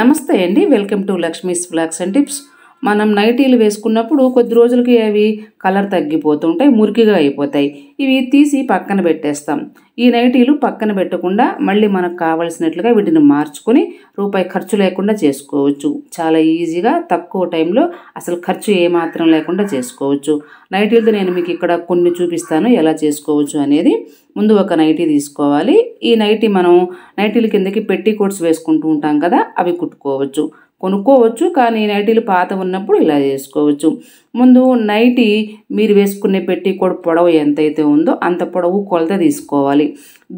నమస్తే అండి welcome to Lakshmi's blogs and tips మనం నైటీలు వేసుకున్నప్పుడు కొద్ది రోజులకి అవి కలర్ తగ్గిపోతుంటాయి మురికిగా అయిపోతాయి ఇవి తీసి పక్కన పెట్టేస్తాం ఈ నైటీలు పక్కన పెట్టకుండా మళ్ళీ మనకు కావలసినట్లుగా వీటిని మార్చుకొని రూపాయి ఖర్చు లేకుండా చేసుకోవచ్చు చాలా ఈజీగా తక్కువ టైంలో అసలు ఖర్చు ఏమాత్రం లేకుండా చేసుకోవచ్చు నైటీలతో నేను మీకు ఇక్కడ కొన్ని చూపిస్తాను ఎలా చేసుకోవచ్చు అనేది ముందు ఒక నైటీ తీసుకోవాలి ఈ నైటీ మనం నైటీల కిందకి పెట్టి కోట్స్ వేసుకుంటూ ఉంటాం కదా అవి కుట్టుకోవచ్చు కొనుక్కోవచ్చు కానీ నైటీలు పాత ఉన్నప్పుడు ఇలా చేసుకోవచ్చు ముందు నైటీ మీరు వేసుకునే పెట్టి కూడా పొడవు ఎంతైతే ఉందో అంత పొడవు కొలత తీసుకోవాలి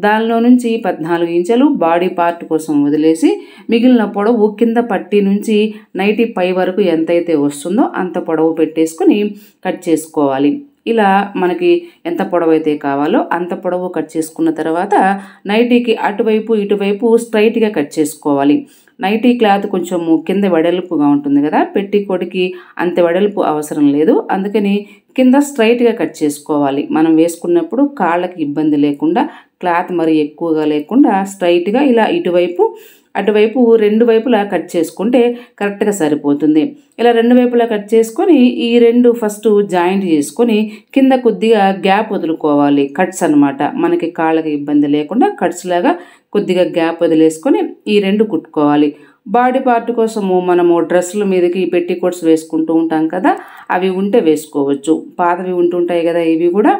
దానిలో నుంచి పద్నాలుగు ఇంచెలు బాడీ పార్ట్ కోసం వదిలేసి మిగిలిన పొడవు కింద పట్టి నుంచి నైటీ పై వరకు ఎంతైతే వస్తుందో అంత పొడవు పెట్టేసుకుని కట్ చేసుకోవాలి ఇలా మనకి ఎంత పొడవు అయితే కావాలో అంత పొడవు కట్ చేసుకున్న తర్వాత నైటీకి అటువైపు ఇటువైపు స్ట్రైట్గా కట్ చేసుకోవాలి నైటీ క్లాత్ కొంచెము కింద వెడల్పుగా ఉంటుంది కదా పెట్టి కొడికి అంత వెడల్పు అవసరం లేదు అందుకని కింద స్ట్రైట్గా కట్ చేసుకోవాలి మనం వేసుకున్నప్పుడు కాళ్ళకి ఇబ్బంది లేకుండా క్లాత్ మరి ఎక్కువగా లేకుండా స్ట్రైట్గా ఇలా ఇటువైపు అటువైపు రెండు వైపులా కట్ చేసుకుంటే కరెక్ట్గా సరిపోతుంది ఇలా రెండు వైపులా కట్ చేసుకొని ఈ రెండు ఫస్ట్ జాయింట్ చేసుకొని కింద కొద్దిగా గ్యాప్ వదులుకోవాలి కట్స్ అనమాట మనకి కాళ్ళకి ఇబ్బంది లేకుండా కట్స్ లాగా కొద్దిగా గ్యాప్ వదిలేసుకొని ఈ రెండు కుట్టుకోవాలి బాడీ పార్ట్ కోసము మనము డ్రెస్సుల మీదకి పెట్టి కోట్స్ వేసుకుంటూ ఉంటాం కదా అవి ఉంటే వేసుకోవచ్చు పాతవి ఉంటుంటాయి కదా ఇవి కూడా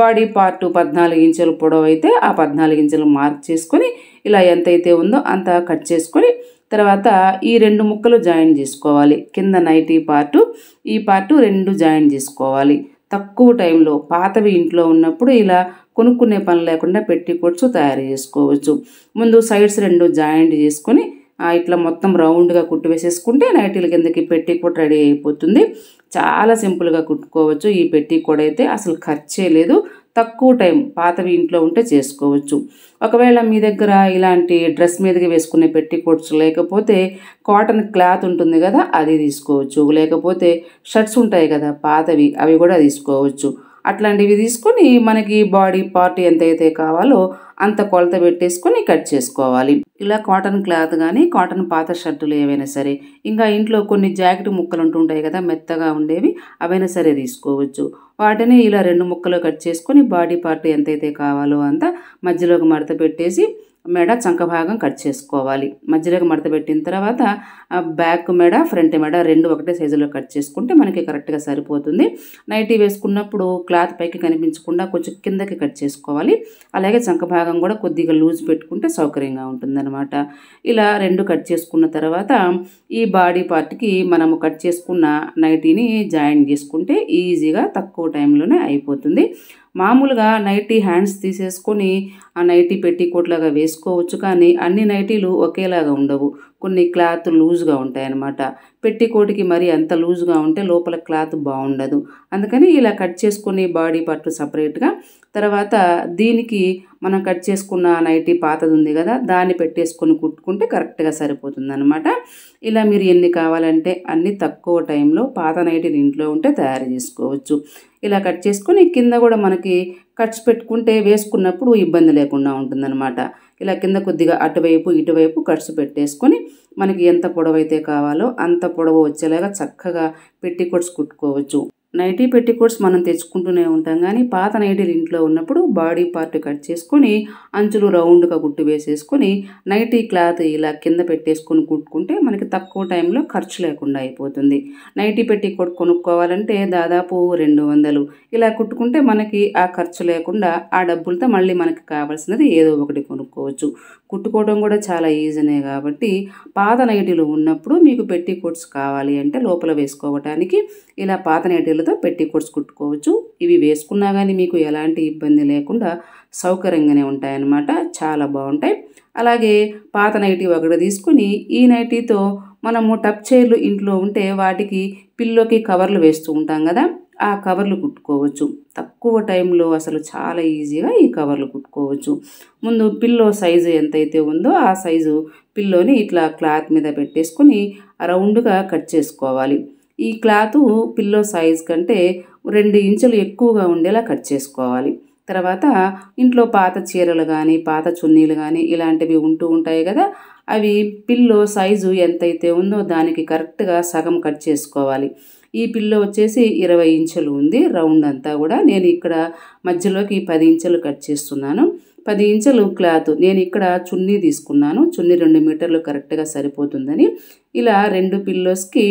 బాడీ పార్ట్ పద్నాలుగు ఇంచుల పొడవైతే ఆ పద్నాలుగు ఇంచులు మార్క్ చేసుకొని ఇలా ఎంతైతే ఉందో అంత కట్ చేసుకొని తర్వాత ఈ రెండు ముక్కలు జాయిన్ చేసుకోవాలి కింద నైటీ పార్టు ఈ పార్టు రెండు జాయిన్ చేసుకోవాలి తక్కువ టైంలో పాతవి ఇంట్లో ఉన్నప్పుడు ఇలా కొనుక్కునే పని లేకుండా పెట్టి తయారు చేసుకోవచ్చు ముందు సైడ్స్ రెండు జాయింట్ చేసుకొని ఇట్లా మొత్తం రౌండ్గా కుట్టు వేసేసుకుంటే నైటీల కిందకి పెట్టి కూడా రెడీ అయిపోతుంది చాలా సింపుల్గా కుట్టుకోవచ్చు ఈ పెట్టి కూడా అయితే అసలు ఖర్చే లేదు తక్కువ టైం పాతవి ఇంట్లో ఉంటే చేసుకోవచ్చు ఒకవేళ మీ దగ్గర ఇలాంటి డ్రెస్ మీదకి వేసుకునే పెట్టి కోట్స్ లేకపోతే కాటన్ క్లాత్ ఉంటుంది కదా అది తీసుకోవచ్చు లేకపోతే షర్ట్స్ ఉంటాయి కదా పాతవి అవి కూడా తీసుకోవచ్చు అట్లాంటివి తీసుకొని మనకి బాడీ పార్ట్ ఎంతైతే కావాలో అంత కొలత పెట్టేసుకొని కట్ చేసుకోవాలి ఇలా కాటన్ క్లాత్ కానీ కాటన్ పాత షర్టులు ఏవైనా సరే ఇంకా ఇంట్లో కొన్ని జాకెట్ ముక్కలు ఉంటుంటాయి కదా మెత్తగా ఉండేవి అవైనా సరే తీసుకోవచ్చు వాటిని ఇలా రెండు ముక్కలు కట్ చేసుకొని బాడీ పార్ట్ ఎంతైతే కావాలో అంత మధ్యలోకి మడత పెట్టేసి మెడ చంక భాగం కట్ చేసుకోవాలి మధ్యలోకి మడత పెట్టిన తర్వాత బ్యాక్ మెడ ఫ్రంట్ మెడ రెండు ఒకటే సైజులో కట్ చేసుకుంటే మనకి కరెక్ట్గా సరిపోతుంది నైటీ వేసుకున్నప్పుడు క్లాత్ పైకి కనిపించకుండా కొంచెం కిందకి కట్ చేసుకోవాలి అలాగే చంక భాగం కూడా కొద్దిగా లూజ్ పెట్టుకుంటే సౌకర్యంగా ఉంటుందన్నమాట ఇలా రెండు కట్ చేసుకున్న తర్వాత ఈ బాడీ పార్ట్కి మనము కట్ చేసుకున్న నైటీని జాయిన్ చేసుకుంటే ఈజీగా తక్కువ టైంలోనే అయిపోతుంది మామూలుగా నైటీ హ్యాండ్స్ తీసేసుకొని ఆ నైటీ పెట్టి కోట్లాగా వేసుకోవచ్చు కానీ అన్ని నైటీలు ఒకేలాగా ఉండవు కొన్ని క్లాత్ లూజ్గా ఉంటాయి అన్నమాట పెట్టికోటికి మరి అంత లూజ్గా ఉంటే లోపల క్లాత్ బాగుండదు అందుకని ఇలా కట్ చేసుకుని బాడీ పార్ట్ సపరేట్గా తర్వాత దీనికి మనం కట్ చేసుకున్న నైటీ పాతది ఉంది కదా దాన్ని పెట్టేసుకొని కుట్టుకుంటే కరెక్ట్గా సరిపోతుంది అనమాట ఇలా మీరు ఎన్ని కావాలంటే అన్ని తక్కువ టైంలో పాత నైటీని ఇంట్లో ఉంటే తయారు చేసుకోవచ్చు ఇలా కట్ చేసుకొని కింద కూడా మనకి కట్స్ పెట్టుకుంటే వేసుకున్నప్పుడు ఇబ్బంది లేకుండా ఉంటుందన్నమాట ఇలా కింద కొద్దిగా అటువైపు ఇటువైపు కట్స్ పెట్టేసుకొని మనకి ఎంత పొడవైతే కావాలో అంత పొడవు వచ్చేలాగా చక్కగా పెట్టి కొట్స్ కుట్టుకోవచ్చు నైటీ పెట్టికోట్స్ మనం తెచ్చుకుంటూనే ఉంటాం కానీ పాత నైటీలు ఇంట్లో ఉన్నప్పుడు బాడీ పార్ట్ కట్ చేసుకొని అంచులు రౌండ్గా గుట్టు వేసేసుకొని నైటీ క్లాత్ ఇలా కింద పెట్టేసుకొని కుట్టుకుంటే మనకి తక్కువ టైంలో ఖర్చు లేకుండా అయిపోతుంది నైటీ పెట్టి కొనుక్కోవాలంటే దాదాపు రెండు వందలు ఇలా కుట్టుకుంటే మనకి ఆ ఖర్చు లేకుండా ఆ డబ్బులతో మళ్ళీ మనకి కావాల్సినది ఏదో ఒకటి కొనుక్కోవచ్చు కుట్టుకోవడం కూడా చాలా ఈజీనే కాబట్టి పాత నైటీలు ఉన్నప్పుడు మీకు పెట్టి కోట్స్ కావాలి అంటే లోపల వేసుకోవటానికి ఇలా పాత నైటీలతో పెట్టి కోట్స్ కుట్టుకోవచ్చు ఇవి వేసుకున్నా కానీ మీకు ఎలాంటి ఇబ్బంది లేకుండా సౌకర్యంగానే ఉంటాయన్నమాట చాలా బాగుంటాయి అలాగే పాత నైటీ ఒకటి తీసుకుని ఈ నైటీతో మనము టప్ చైర్లు ఇంట్లో ఉంటే వాటికి పిల్లోకి కవర్లు వేస్తూ ఉంటాం కదా ఆ కవర్లు కుట్టుకోవచ్చు తక్కువ టైంలో అసలు చాలా ఈజీగా ఈ కవర్లు కుట్టుకోవచ్చు ముందు పిల్లో సైజు ఎంతైతే ఉందో ఆ సైజు పిల్లోని ఇట్లా క్లాత్ మీద పెట్టేసుకొని రౌండ్గా కట్ చేసుకోవాలి ఈ క్లాత్ పిల్లో సైజు కంటే రెండు ఇంచులు ఎక్కువగా ఉండేలా కట్ చేసుకోవాలి తర్వాత ఇంట్లో పాత చీరలు కానీ పాత చున్నీలు కానీ ఇలాంటివి ఉంటూ ఉంటాయి కదా అవి పిల్లో సైజు ఎంతైతే ఉందో దానికి కరెక్ట్గా సగం కట్ చేసుకోవాలి ఈ పిల్లో వచ్చేసి ఇరవై ఇంచులు ఉంది రౌండ్ అంతా కూడా నేను ఇక్కడ మధ్యలోకి పది ఇంచులు కట్ చేస్తున్నాను పది ఇంచులు క్లాత్ నేను ఇక్కడ చున్నీ తీసుకున్నాను చున్నీ రెండు మీటర్లు కరెక్ట్గా సరిపోతుందని ఇలా రెండు పిల్లోస్కి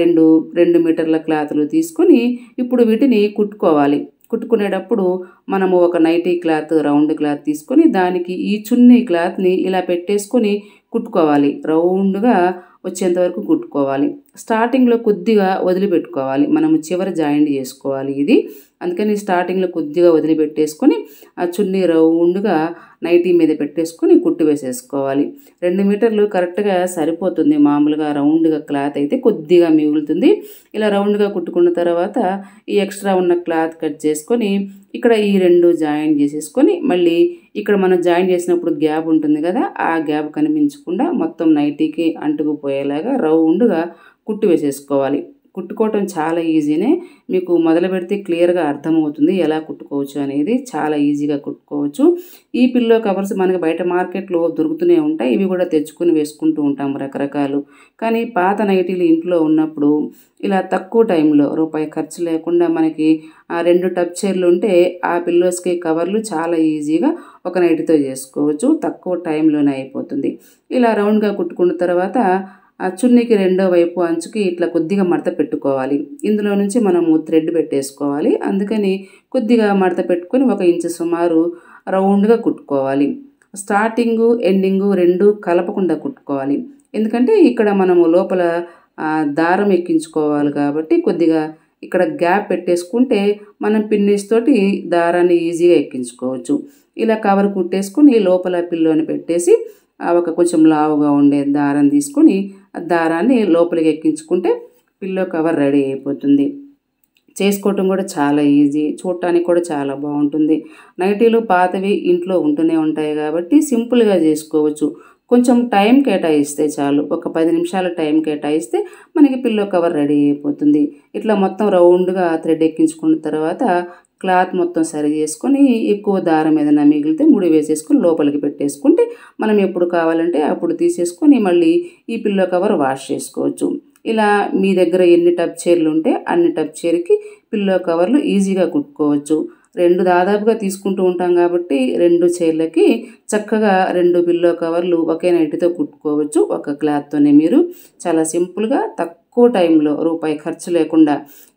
రెండు రెండు మీటర్ల క్లాత్లు తీసుకొని ఇప్పుడు వీటిని కుట్టుకోవాలి కుట్టుకునేటప్పుడు మనము ఒక నైటీ క్లాత్ రౌండ్ క్లాత్ తీసుకొని దానికి ఈ చున్నీ క్లాత్ని ఇలా పెట్టేసుకొని కుట్టుకోవాలి రౌండ్గా వచ్చేంతవరకు కుట్టుకోవాలి స్టార్టింగ్లో కొద్దిగా వదిలిపెట్టుకోవాలి మనము చివరి జాయింట్ చేసుకోవాలి ఇది అందుకని స్టార్టింగ్లో కొద్దిగా వదిలిపెట్టేసుకొని ఆ చున్నీ రౌండ్గా నైటీ మీద పెట్టేసుకొని కుట్టు వేసేసుకోవాలి రెండు మీటర్లు కరెక్ట్గా సరిపోతుంది మామూలుగా రౌండ్గా క్లాత్ అయితే కొద్దిగా మిగులుతుంది ఇలా రౌండ్గా కుట్టుకున్న తర్వాత ఈ ఎక్స్ట్రా ఉన్న క్లాత్ కట్ చేసుకొని ఇక్కడ ఈ రెండు జాయిన్ చేసేసుకొని మళ్ళీ ఇక్కడ మనం జాయిన్ చేసినప్పుడు గ్యాప్ ఉంటుంది కదా ఆ గ్యాప్ కనిపించకుండా మొత్తం నైటీకి అంటుకుపోయి పోయేలాగా రౌండ్గా కుట్టు వేసేసుకోవాలి కుట్టుకోవటం చాలా ఈజీనే మీకు మొదలు పెడితే క్లియర్గా అర్థమవుతుంది ఎలా కుట్టుకోవచ్చు అనేది చాలా ఈజీగా కుట్టుకోవచ్చు ఈ పిల్లో కవర్స్ మనకి బయట మార్కెట్లో దొరుకుతూనే ఉంటాయి ఇవి కూడా తెచ్చుకుని వేసుకుంటూ ఉంటాం రకరకాలు కానీ పాత నైటీలు ఇంట్లో ఉన్నప్పుడు ఇలా తక్కువ టైంలో రూపాయి ఖర్చు లేకుండా మనకి ఆ రెండు టప్ చైర్లు ఉంటే ఆ పిల్లోస్కి కవర్లు చాలా ఈజీగా ఒక నైటీతో చేసుకోవచ్చు తక్కువ టైంలోనే అయిపోతుంది ఇలా రౌండ్గా కుట్టుకున్న తర్వాత ఆ చున్నీకి రెండో వైపు అంచుకి ఇట్లా కొద్దిగా మడత పెట్టుకోవాలి ఇందులో నుంచి మనము థ్రెడ్ పెట్టేసుకోవాలి అందుకని కొద్దిగా మడత పెట్టుకొని ఒక ఇంచు సుమారు రౌండ్గా కుట్టుకోవాలి స్టార్టింగు ఎండింగు రెండు కలపకుండా కుట్టుకోవాలి ఎందుకంటే ఇక్కడ మనము లోపల దారం ఎక్కించుకోవాలి కాబట్టి కొద్దిగా ఇక్కడ గ్యాప్ పెట్టేసుకుంటే మనం పిన్నిస్ తోటి దారాన్ని ఈజీగా ఎక్కించుకోవచ్చు ఇలా కవర్ కుట్టేసుకుని లోపల పిల్లోని పెట్టేసి ఒక కొంచెం లావుగా ఉండే దారం తీసుకొని దారాన్ని లోపలికి ఎక్కించుకుంటే పిల్లో కవర్ రెడీ అయిపోతుంది చేసుకోవటం కూడా చాలా ఈజీ చూడటానికి కూడా చాలా బాగుంటుంది నైటీలు పాతవి ఇంట్లో ఉంటూనే ఉంటాయి కాబట్టి సింపుల్గా చేసుకోవచ్చు కొంచెం టైం కేటాయిస్తే చాలు ఒక పది నిమిషాల టైం కేటాయిస్తే మనకి పిల్లో కవర్ రెడీ అయిపోతుంది ఇట్లా మొత్తం రౌండ్గా థ్రెడ్ ఎక్కించుకున్న తర్వాత క్లాత్ మొత్తం సరి చేసుకొని ఎక్కువ దారం ఏదైనా మిగిలితే ముడి వేసేసుకొని లోపలికి పెట్టేసుకుంటే మనం ఎప్పుడు కావాలంటే అప్పుడు తీసేసుకొని మళ్ళీ ఈ పిల్లో కవర్ వాష్ చేసుకోవచ్చు ఇలా మీ దగ్గర ఎన్ని టబ్ చీరలు ఉంటే అన్ని టబ్ చీరకి పిల్లో కవర్లు ఈజీగా కుట్టుకోవచ్చు రెండు దాదాపుగా తీసుకుంటూ ఉంటాం కాబట్టి రెండు చీరలకి చక్కగా రెండు పిల్లో కవర్లు ఒకే నైట్తో కుట్టుకోవచ్చు ఒక క్లాత్తోనే మీరు చాలా సింపుల్గా తక్కువ తక్కువ టైంలో రూపాయి ఖర్చు లేకుండా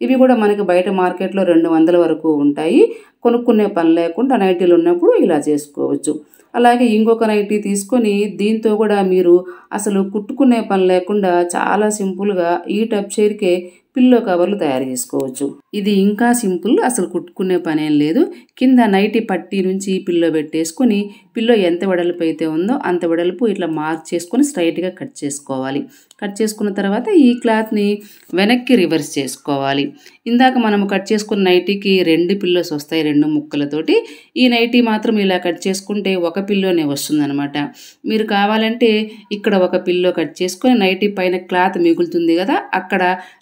ఇవి కూడా మనకి బయట మార్కెట్లో రెండు వందల వరకు ఉంటాయి కొనుక్కునే పని లేకుండా నైటీలు ఉన్నప్పుడు ఇలా చేసుకోవచ్చు అలాగే ఇంకొక నైటీ తీసుకొని దీంతో కూడా మీరు అసలు కుట్టుకునే పని లేకుండా చాలా సింపుల్గా ఈ టప్ చైర్కే పిల్లో కవర్లు తయారు చేసుకోవచ్చు ఇది ఇంకా సింపుల్ అసలు కుట్టుకునే పనేం లేదు కింద నైటి పట్టి నుంచి పిల్లో పెట్టేసుకుని పిల్లో ఎంత వెడల్పు అయితే ఉందో అంత వెడల్పు ఇట్లా మార్క్ చేసుకొని స్ట్రైట్గా కట్ చేసుకోవాలి కట్ చేసుకున్న తర్వాత ఈ క్లాత్ని వెనక్కి రివర్స్ చేసుకోవాలి ఇందాక మనము కట్ చేసుకున్న నైటీకి రెండు పిల్లోస్ వస్తాయి రెండు ముక్కలతోటి ఈ నైటీ మాత్రం ఇలా కట్ చేసుకుంటే ఒక పిల్లోనే వస్తుందనమాట మీరు కావాలంటే ఇక్కడ ఒక పిల్లో కట్ చేసుకొని నైటీ పైన క్లాత్ మిగులుతుంది కదా అక్కడ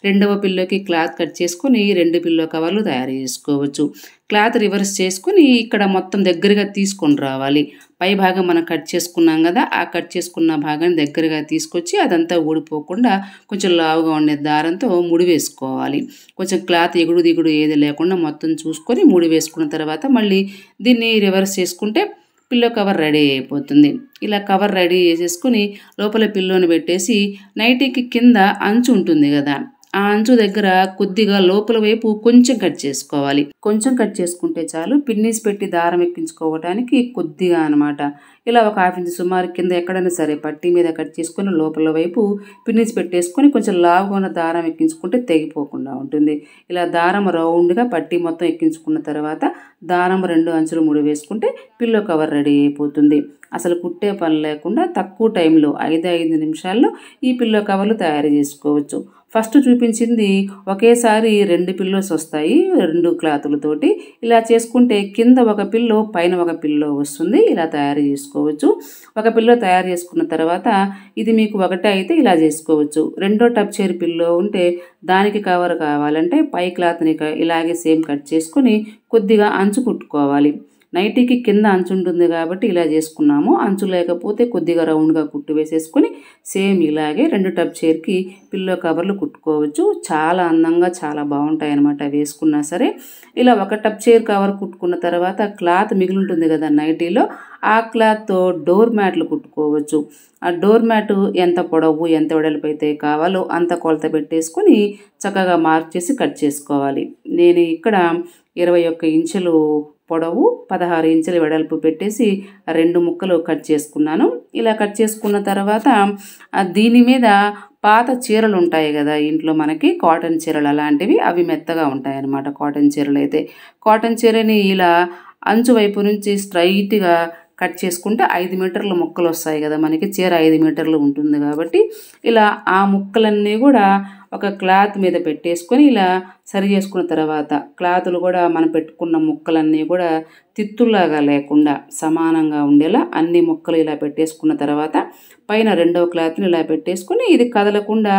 రెండవ పిల్లోకి క్లాత్ కట్ చేసుకుని రెండు పిల్లో కవర్లు తయారు చేసుకోవచ్చు క్లాత్ రివర్స్ చేసుకుని ఇక్కడ మొత్తం దగ్గరగా తీసుకొని రావాలి పై భాగం మనం కట్ చేసుకున్నాం కదా ఆ కట్ చేసుకున్న భాగాన్ని దగ్గరగా తీసుకొచ్చి అదంతా ఊడిపోకుండా కొంచెం లావుగా ఉండే దారంతో ముడి వేసుకోవాలి కొంచెం క్లాత్ ఎగుడు దిగుడు ఏది లేకుండా మొత్తం చూసుకొని ముడి వేసుకున్న తర్వాత మళ్ళీ దీన్ని రివర్స్ చేసుకుంటే పిల్లో కవర్ రెడీ అయిపోతుంది ఇలా కవర్ రెడీ చేసేసుకుని లోపల పిల్లోని పెట్టేసి నైటీకి కింద అంచు ఉంటుంది కదా ఆ అంచు దగ్గర కొద్దిగా లోపల వైపు కొంచెం కట్ చేసుకోవాలి కొంచెం కట్ చేసుకుంటే చాలు పిన్నీస్ పెట్టి దారం ఎక్కించుకోవడానికి కొద్దిగా అనమాట ఇలా ఒక హాఫ్ ఇంచ్ సుమారు కింద ఎక్కడైనా సరే పట్టి మీద కట్ చేసుకొని లోపల వైపు పిన్నీస్ పెట్టేసుకొని కొంచెం లావుగా ఉన్న దారం ఎక్కించుకుంటే తెగిపోకుండా ఉంటుంది ఇలా దారం రౌండ్గా పట్టి మొత్తం ఎక్కించుకున్న తర్వాత దారం రెండు అంచులు ముడి వేసుకుంటే పిల్లో కవర్ రెడీ అయిపోతుంది అసలు కుట్టే పని లేకుండా తక్కువ టైంలో ఐదు ఐదు నిమిషాల్లో ఈ పిల్లో కవర్లు తయారు చేసుకోవచ్చు ఫస్ట్ చూపించింది ఒకేసారి రెండు పిల్లోస్ వస్తాయి రెండు క్లాతులతోటి ఇలా చేసుకుంటే కింద ఒక పిల్లో పైన ఒక పిల్లో వస్తుంది ఇలా తయారు చేసుకోవచ్చు ఒక పిల్లో తయారు చేసుకున్న తర్వాత ఇది మీకు ఒకటే అయితే ఇలా చేసుకోవచ్చు రెండో టప్ చేరి పిల్లో ఉంటే దానికి కవర్ కావాలంటే పై క్లాత్ని ఇలాగే సేమ్ కట్ చేసుకొని కొద్దిగా అంచు కుట్టుకోవాలి నైటీకి కింద అంచు ఉంటుంది కాబట్టి ఇలా చేసుకున్నాము అంచు లేకపోతే కొద్దిగా రౌండ్గా కుట్టు వేసేసుకొని సేమ్ ఇలాగే రెండు టబ్ చైర్కి పిల్లో కవర్లు కుట్టుకోవచ్చు చాలా అందంగా చాలా బాగుంటాయి అనమాట వేసుకున్నా సరే ఇలా ఒక టబ్ చైర్ కవర్ కుట్టుకున్న తర్వాత క్లాత్ మిగిలి ఉంటుంది కదా నైటీలో ఆ క్లాత్తో డోర్ మ్యాట్లు కుట్టుకోవచ్చు ఆ డోర్ మ్యాట్ ఎంత పొడవు ఎంత వెడల్పు అయితే కావాలో అంత కొలత పెట్టేసుకొని చక్కగా మార్క్ చేసి కట్ చేసుకోవాలి నేను ఇక్కడ ఇరవై ఒక్క ఇంచులు పొడవు పదహారు ఇంచుల వెడల్పు పెట్టేసి రెండు ముక్కలు కట్ చేసుకున్నాను ఇలా కట్ చేసుకున్న తర్వాత దీని మీద పాత చీరలు ఉంటాయి కదా ఇంట్లో మనకి కాటన్ చీరలు అలాంటివి అవి మెత్తగా ఉంటాయి అన్నమాట కాటన్ చీరలు అయితే కాటన్ చీరని ఇలా అంచు వైపు నుంచి స్ట్రైట్గా కట్ చేసుకుంటే ఐదు మీటర్ల ముక్కలు వస్తాయి కదా మనకి చీర ఐదు మీటర్లు ఉంటుంది కాబట్టి ఇలా ఆ ముక్కలన్నీ కూడా ఒక క్లాత్ మీద పెట్టేసుకొని ఇలా సరి చేసుకున్న తర్వాత క్లాతులు కూడా మనం పెట్టుకున్న ముక్కలన్నీ కూడా తిత్తుల్లాగా లేకుండా సమానంగా ఉండేలా అన్ని ముక్కలు ఇలా పెట్టేసుకున్న తర్వాత పైన రెండవ క్లాత్ని ఇలా పెట్టేసుకుని ఇది కదలకుండా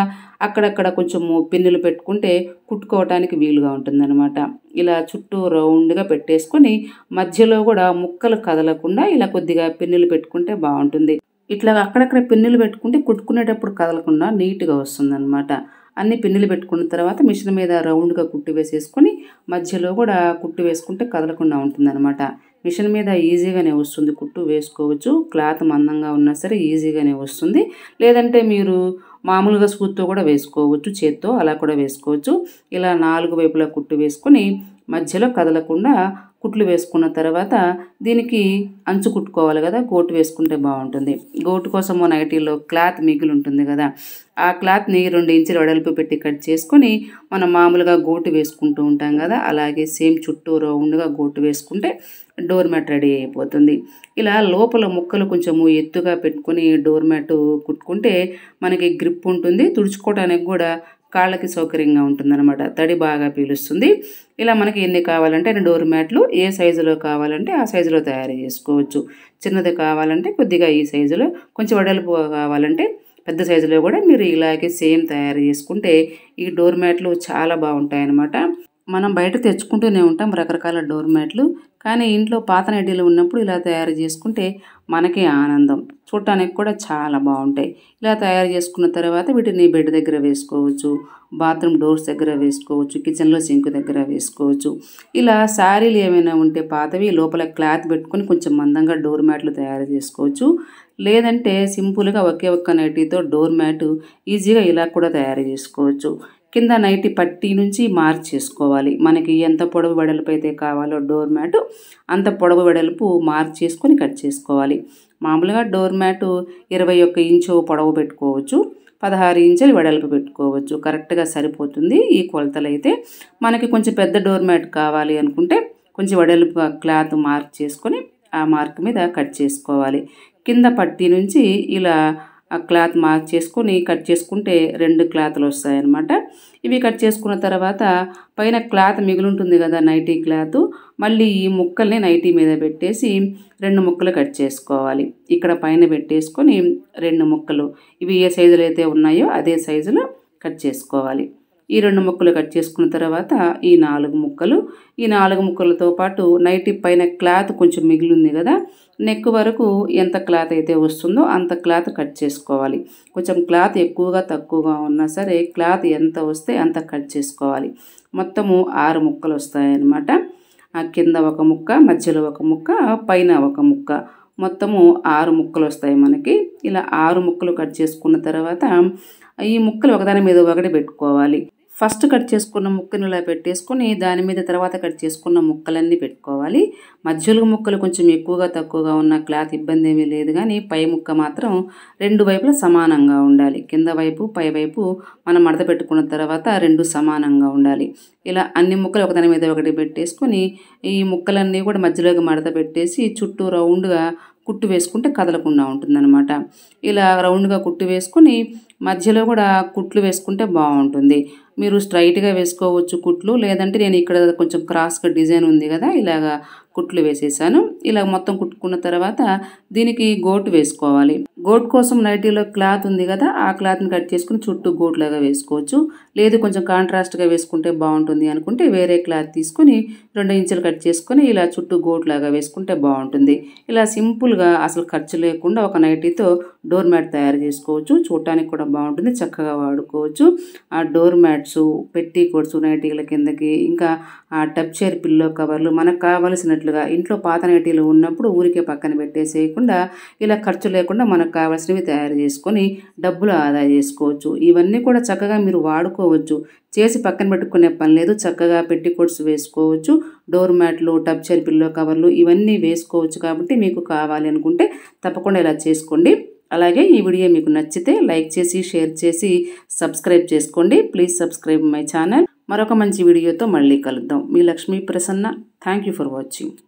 అక్కడక్కడ కొంచెము పిన్నులు పెట్టుకుంటే కుట్టుకోవటానికి వీలుగా ఉంటుందన్నమాట ఇలా చుట్టూ రౌండ్గా పెట్టేసుకొని మధ్యలో కూడా ముక్కలు కదలకుండా ఇలా కొద్దిగా పిన్నులు పెట్టుకుంటే బాగుంటుంది ఇట్లా అక్కడక్కడ పిన్నులు పెట్టుకుంటే కుట్టుకునేటప్పుడు కదలకుండా నీట్గా వస్తుందన్నమాట అన్ని పిన్నులు పెట్టుకున్న తర్వాత మిషన్ మీద రౌండ్గా కుట్టి వేసేసుకొని మధ్యలో కూడా కుట్టు వేసుకుంటే కదలకుండా ఉంటుందన్నమాట మిషన్ మీద ఈజీగానే వస్తుంది కుట్టు వేసుకోవచ్చు క్లాత్ మందంగా ఉన్నా సరే ఈజీగానే వస్తుంది లేదంటే మీరు మామూలుగా సూత్తో కూడా వేసుకోవచ్చు చేత్తో అలా కూడా వేసుకోవచ్చు ఇలా నాలుగు వైపులా కుట్టు వేసుకొని మధ్యలో కదలకుండా కుట్లు వేసుకున్న తర్వాత దీనికి అంచు కుట్టుకోవాలి కదా గోటు వేసుకుంటే బాగుంటుంది గోటు కోసము నైటీలో క్లాత్ మిగిలి ఉంటుంది కదా ఆ క్లాత్ని రెండు ఇంచులు వెడల్పు పెట్టి కట్ చేసుకొని మనం మామూలుగా గోటు వేసుకుంటూ ఉంటాం కదా అలాగే సేమ్ చుట్టూ రౌండ్గా గోటు వేసుకుంటే డోర్ మ్యాట్ రెడీ అయిపోతుంది ఇలా లోపల ముక్కలు కొంచెము ఎత్తుగా పెట్టుకుని డోర్ మ్యాట్ కుట్టుకుంటే మనకి గ్రిప్ ఉంటుంది తుడుచుకోవడానికి కూడా కాళ్ళకి సౌకర్యంగా ఉంటుందన్నమాట తడి బాగా పీలుస్తుంది ఇలా మనకి ఎన్ని కావాలంటే అన్ని డోర్ మ్యాట్లు ఏ సైజులో కావాలంటే ఆ సైజులో తయారు చేసుకోవచ్చు చిన్నది కావాలంటే కొద్దిగా ఈ సైజులో కొంచెం వడలుపు కావాలంటే పెద్ద సైజులో కూడా మీరు ఇలాగే సేమ్ తయారు చేసుకుంటే ఈ డోర్ మ్యాట్లు చాలా బాగుంటాయి అన్నమాట మనం బయట తెచ్చుకుంటూనే ఉంటాం రకరకాల డోర్ మ్యాట్లు కానీ ఇంట్లో పాత నైటీలు ఉన్నప్పుడు ఇలా తయారు చేసుకుంటే మనకే ఆనందం చూడటానికి కూడా చాలా బాగుంటాయి ఇలా తయారు చేసుకున్న తర్వాత వీటిని బెడ్ దగ్గర వేసుకోవచ్చు బాత్రూమ్ డోర్స్ దగ్గర వేసుకోవచ్చు కిచెన్లో సింక్ దగ్గర వేసుకోవచ్చు ఇలా శారీలు ఏమైనా ఉంటే పాతవి లోపల క్లాత్ పెట్టుకొని కొంచెం మందంగా డోర్ మ్యాట్లు తయారు చేసుకోవచ్చు లేదంటే సింపుల్గా ఒకే ఒక్క నైటీతో డోర్ మ్యాట్ ఈజీగా ఇలా కూడా తయారు చేసుకోవచ్చు కింద నైటి పట్టి నుంచి మార్చేసుకోవాలి మనకి ఎంత పొడవు వెడల్పు అయితే కావాలో డోర్ మ్యాట్ అంత పొడవు వెడల్పు మార్చేసుకొని కట్ చేసుకోవాలి మామూలుగా డోర్ మ్యాట్ ఇరవై ఒక్క ఇంచు పొడవు పెట్టుకోవచ్చు పదహారు ఇంచులు వెడల్పు పెట్టుకోవచ్చు కరెక్ట్గా సరిపోతుంది ఈ కొలతలు అయితే మనకి కొంచెం పెద్ద డోర్ మ్యాట్ కావాలి అనుకుంటే కొంచెం వెడల్పు క్లాత్ మార్క్ చేసుకొని ఆ మార్క్ మీద కట్ చేసుకోవాలి కింద పట్టి నుంచి ఇలా ఆ క్లాత్ మార్క్ చేసుకొని కట్ చేసుకుంటే రెండు క్లాత్లు వస్తాయన్నమాట ఇవి కట్ చేసుకున్న తర్వాత పైన క్లాత్ మిగులుంటుంది కదా నైటీ క్లాత్ మళ్ళీ ఈ ముక్కల్ని నైటీ మీద పెట్టేసి రెండు ముక్కలు కట్ చేసుకోవాలి ఇక్కడ పైన పెట్టేసుకొని రెండు ముక్కలు ఇవి ఏ సైజులు అయితే ఉన్నాయో అదే సైజులో కట్ చేసుకోవాలి ఈ రెండు ముక్కలు కట్ చేసుకున్న తర్వాత ఈ నాలుగు ముక్కలు ఈ నాలుగు ముక్కలతో పాటు నైటీ పైన క్లాత్ కొంచెం మిగిలింది కదా నెక్ వరకు ఎంత క్లాత్ అయితే వస్తుందో అంత క్లాత్ కట్ చేసుకోవాలి కొంచెం క్లాత్ ఎక్కువగా తక్కువగా ఉన్నా సరే క్లాత్ ఎంత వస్తే అంత కట్ చేసుకోవాలి మొత్తము ఆరు ముక్కలు వస్తాయన్నమాట ఆ కింద ఒక ముక్క మధ్యలో ఒక ముక్క పైన ఒక ముక్క మొత్తము ఆరు ముక్కలు వస్తాయి మనకి ఇలా ఆరు ముక్కలు కట్ చేసుకున్న తర్వాత ఈ ముక్కలు ఒకదాని మీద ఒకటి పెట్టుకోవాలి ఫస్ట్ కట్ చేసుకున్న ముక్కని ఇలా పెట్టేసుకొని దాని మీద తర్వాత కట్ చేసుకున్న ముక్కలన్నీ పెట్టుకోవాలి మధ్యలో ముక్కలు కొంచెం ఎక్కువగా తక్కువగా ఉన్న క్లాత్ ఇబ్బంది ఏమీ లేదు కానీ పై ముక్క మాత్రం రెండు వైపులా సమానంగా ఉండాలి కింద వైపు పై వైపు మనం మడత పెట్టుకున్న తర్వాత రెండు సమానంగా ఉండాలి ఇలా అన్ని ముక్కలు ఒకదాని మీద ఒకటి పెట్టేసుకొని ఈ ముక్కలన్నీ కూడా మధ్యలోకి మడత పెట్టేసి చుట్టూ రౌండ్గా కుట్టు వేసుకుంటే కదలకుండా ఉంటుందన్నమాట ఇలా రౌండ్గా కుట్టు వేసుకొని మధ్యలో కూడా కుట్లు వేసుకుంటే బాగుంటుంది మీరు స్ట్రైట్గా వేసుకోవచ్చు కుట్లు లేదంటే నేను ఇక్కడ కొంచెం క్రాస్గా డిజైన్ ఉంది కదా ఇలాగా కుట్లు వేసేసాను ఇలా మొత్తం కుట్టుకున్న తర్వాత దీనికి గోటు వేసుకోవాలి గోట్ కోసం నైటీలో క్లాత్ ఉంది కదా ఆ క్లాత్ని కట్ చేసుకుని చుట్టూ గోట్లాగా వేసుకోవచ్చు లేదు కొంచెం కాంట్రాస్ట్గా వేసుకుంటే బాగుంటుంది అనుకుంటే వేరే క్లాత్ తీసుకుని రెండు ఇంచులు కట్ చేసుకుని ఇలా చుట్టూ లాగా వేసుకుంటే బాగుంటుంది ఇలా సింపుల్గా అసలు ఖర్చు లేకుండా ఒక నైటీతో డోర్ మ్యాట్ తయారు చేసుకోవచ్చు చూడటానికి కూడా బాగుంటుంది చక్కగా వాడుకోవచ్చు ఆ డోర్ మ్యాట్ ప్యాడ్స్ పెట్టి కోడ్స్ నైటీల కిందకి ఇంకా ఆ టప్ చైర్ పిల్లో కవర్లు మనకు కావలసినట్లుగా ఇంట్లో పాత నైటీలు ఉన్నప్పుడు ఊరికే పక్కన పెట్టేసేయకుండా ఇలా ఖర్చు లేకుండా మనకు కావాల్సినవి తయారు చేసుకొని డబ్బులు ఆదా చేసుకోవచ్చు ఇవన్నీ కూడా చక్కగా మీరు వాడుకోవచ్చు చేసి పక్కన పెట్టుకునే పని లేదు చక్కగా పెట్టి కోడ్స్ వేసుకోవచ్చు డోర్ మ్యాట్లు టప్ చైర్ పిల్లో కవర్లు ఇవన్నీ వేసుకోవచ్చు కాబట్టి మీకు కావాలి అనుకుంటే తప్పకుండా ఇలా చేసుకోండి అలాగే ఈ వీడియో మీకు నచ్చితే లైక్ చేసి షేర్ చేసి సబ్స్క్రైబ్ చేసుకోండి ప్లీజ్ సబ్స్క్రైబ్ మై ఛానల్ మరొక మంచి వీడియోతో మళ్ళీ కలుద్దాం మీ Lakshmi Prasanna thank for watching